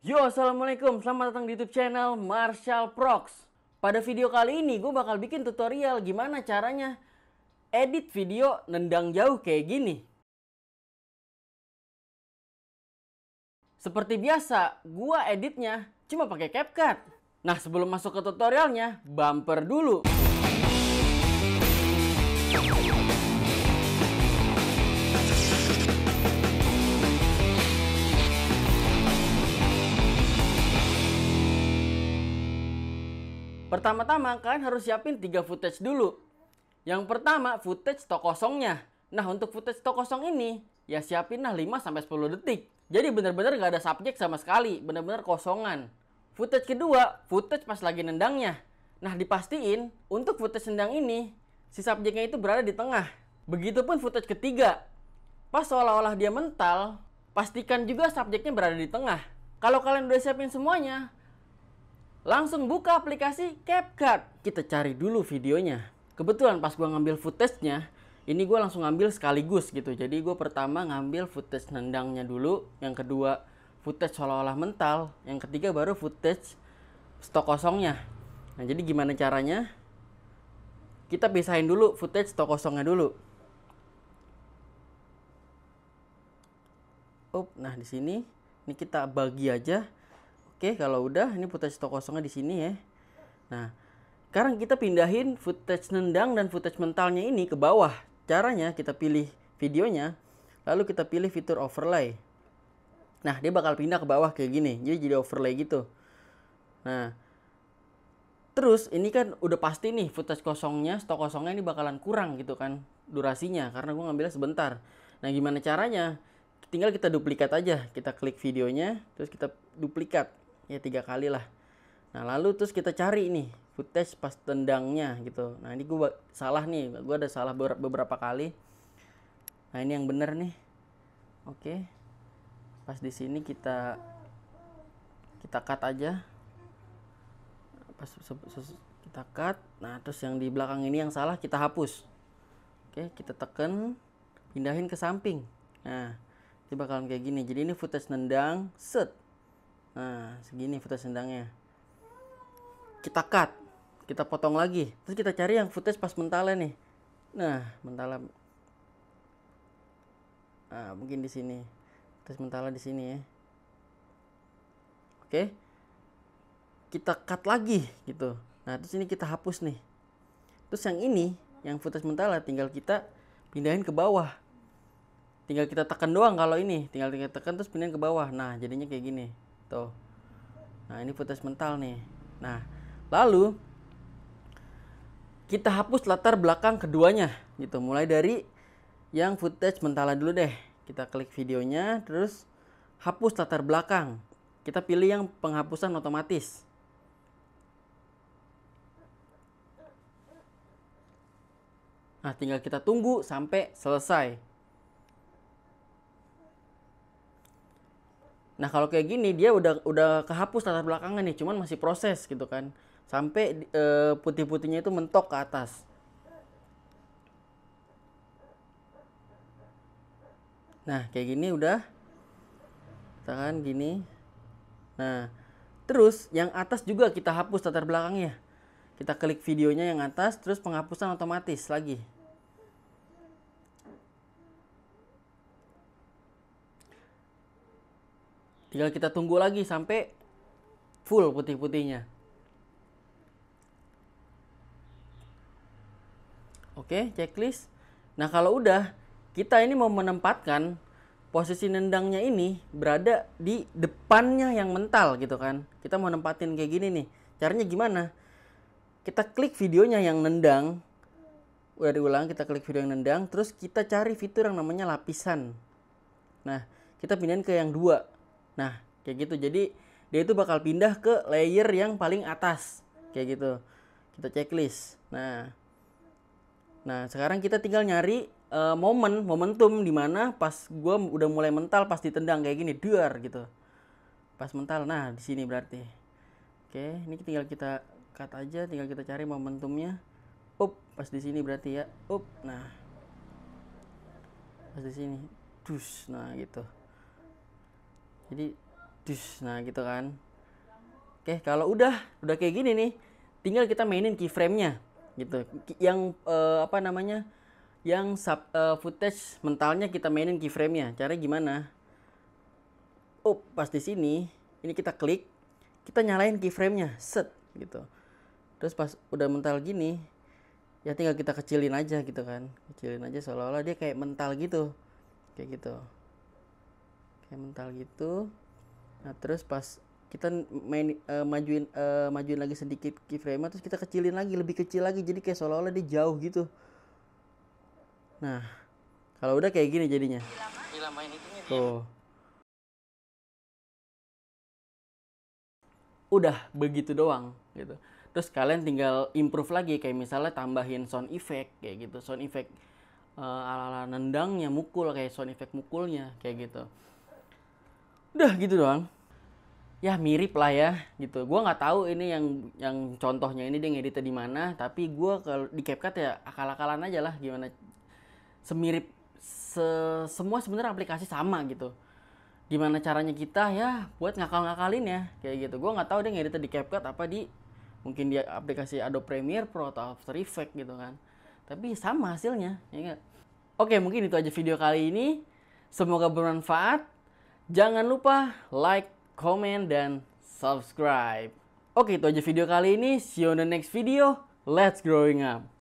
Yo, Assalamualaikum. Selamat datang di YouTube channel Marshall Prox. Pada video kali ini gue bakal bikin tutorial gimana caranya edit video nendang jauh kayak gini. Seperti biasa, gue editnya cuma pakai CapCut. Nah, sebelum masuk ke tutorialnya, bumper dulu. Pertama-tama kalian harus siapin tiga footage dulu. Yang pertama footage stok kosongnya. Nah untuk footage stok kosong ini ya siapin lah 5 sampai 10 detik. Jadi benar-benar gak ada subjek sama sekali, benar-benar kosongan. Footage kedua, footage pas lagi nendangnya. Nah dipastiin untuk footage nendang ini si subjeknya itu berada di tengah. Begitupun footage ketiga. Pas seolah-olah dia mental, pastikan juga subjeknya berada di tengah. Kalau kalian udah siapin semuanya, Langsung buka aplikasi CapCut. Kita cari dulu videonya. Kebetulan pas gue ngambil footage-nya, ini gue langsung ngambil sekaligus gitu. Jadi gue pertama ngambil footage nendangnya dulu, yang kedua footage seolah-olah mental, yang ketiga baru footage stok kosongnya. Nah, jadi gimana caranya? Kita pisahin dulu footage stok kosongnya dulu. Up, nah di sini ini kita bagi aja Oke, kalau udah ini footage stok kosongnya di sini ya. Nah, sekarang kita pindahin footage nendang dan footage mentalnya ini ke bawah. Caranya kita pilih videonya, lalu kita pilih fitur overlay. Nah, dia bakal pindah ke bawah kayak gini. Jadi jadi overlay gitu. Nah, terus ini kan udah pasti nih footage kosongnya, stok kosongnya ini bakalan kurang gitu kan durasinya karena gue ngambilnya sebentar. Nah, gimana caranya? Tinggal kita duplikat aja. Kita klik videonya, terus kita duplikat ya tiga kali lah nah lalu terus kita cari nih footage pas tendangnya gitu nah ini gue salah nih gue ada salah beberapa kali nah ini yang bener nih oke pas di sini kita kita cut aja pas kita cut nah terus yang di belakang ini yang salah kita hapus oke kita tekan pindahin ke samping nah ini bakalan kayak gini jadi ini footage nendang set nah segini footage sendangnya kita cut kita potong lagi terus kita cari yang footage pas mentala nih nah mentala nah mungkin di sini terus mentala di sini ya oke kita cut lagi gitu nah terus ini kita hapus nih terus yang ini yang footage mentala tinggal kita pindahin ke bawah tinggal kita tekan doang kalau ini tinggal kita tekan terus pindahin ke bawah nah jadinya kayak gini Tuh. Nah, ini footage mental nih. Nah, lalu kita hapus latar belakang keduanya gitu. Mulai dari yang footage mentala dulu deh. Kita klik videonya terus hapus latar belakang. Kita pilih yang penghapusan otomatis. Nah, tinggal kita tunggu sampai selesai. Nah kalau kayak gini dia udah udah kehapus latar belakangnya nih, cuman masih proses gitu kan, sampai e, putih-putihnya itu mentok ke atas. Nah kayak gini udah, tangan gini. Nah terus yang atas juga kita hapus latar belakangnya. Kita klik videonya yang atas, terus penghapusan otomatis lagi. tinggal kita tunggu lagi sampai full putih-putihnya oke checklist nah kalau udah kita ini mau menempatkan posisi nendangnya ini berada di depannya yang mental gitu kan kita mau nempatin kayak gini nih caranya gimana kita klik videonya yang nendang udah diulang kita klik video yang nendang terus kita cari fitur yang namanya lapisan nah kita pindahin ke yang dua Nah, kayak gitu. Jadi dia itu bakal pindah ke layer yang paling atas. Kayak gitu. Kita checklist. Nah, nah sekarang kita tinggal nyari uh, momen, momentum di mana pas gue udah mulai mental pas ditendang kayak gini, duar gitu. Pas mental. Nah, di sini berarti. Oke, ini tinggal kita cut aja, tinggal kita cari momentumnya. Up, pas di sini berarti ya. Up. Nah. Pas di sini. Dus, nah gitu jadi dus nah gitu kan oke kalau udah udah kayak gini nih tinggal kita mainin keyframe-nya gitu yang uh, apa namanya yang sub, uh, footage mentalnya kita mainin keyframe-nya. Cara gimana? Oh, pas di sini, ini kita klik, kita nyalain keyframe-nya, set gitu. Terus pas udah mental gini, ya tinggal kita kecilin aja gitu kan. Kecilin aja seolah-olah dia kayak mental gitu. Kayak gitu kayak mental gitu nah terus pas kita main uh, majuin uh, majuin lagi sedikit keyframe terus kita kecilin lagi lebih kecil lagi jadi kayak seolah-olah dia jauh gitu nah kalau udah kayak gini jadinya tuh udah begitu doang gitu terus kalian tinggal improve lagi kayak misalnya tambahin sound effect kayak gitu sound effect uh, ala-ala nendangnya mukul kayak sound effect mukulnya kayak gitu Udah gitu doang. Ya mirip lah ya gitu. Gua nggak tahu ini yang yang contohnya ini dia ngedit di mana, tapi gue kalau di CapCut ya akal-akalan aja lah gimana semirip se semua sebenarnya aplikasi sama gitu. Gimana caranya kita ya buat ngakal-ngakalin ya kayak gitu. Gua nggak tahu dia ngedit di CapCut apa di mungkin dia aplikasi Adobe Premiere Pro atau After Effects gitu kan. Tapi sama hasilnya, ya enggak? Oke, mungkin itu aja video kali ini. Semoga bermanfaat. Jangan lupa like, comment, dan subscribe. Oke, itu aja video kali ini. See you on the next video. Let's growing up.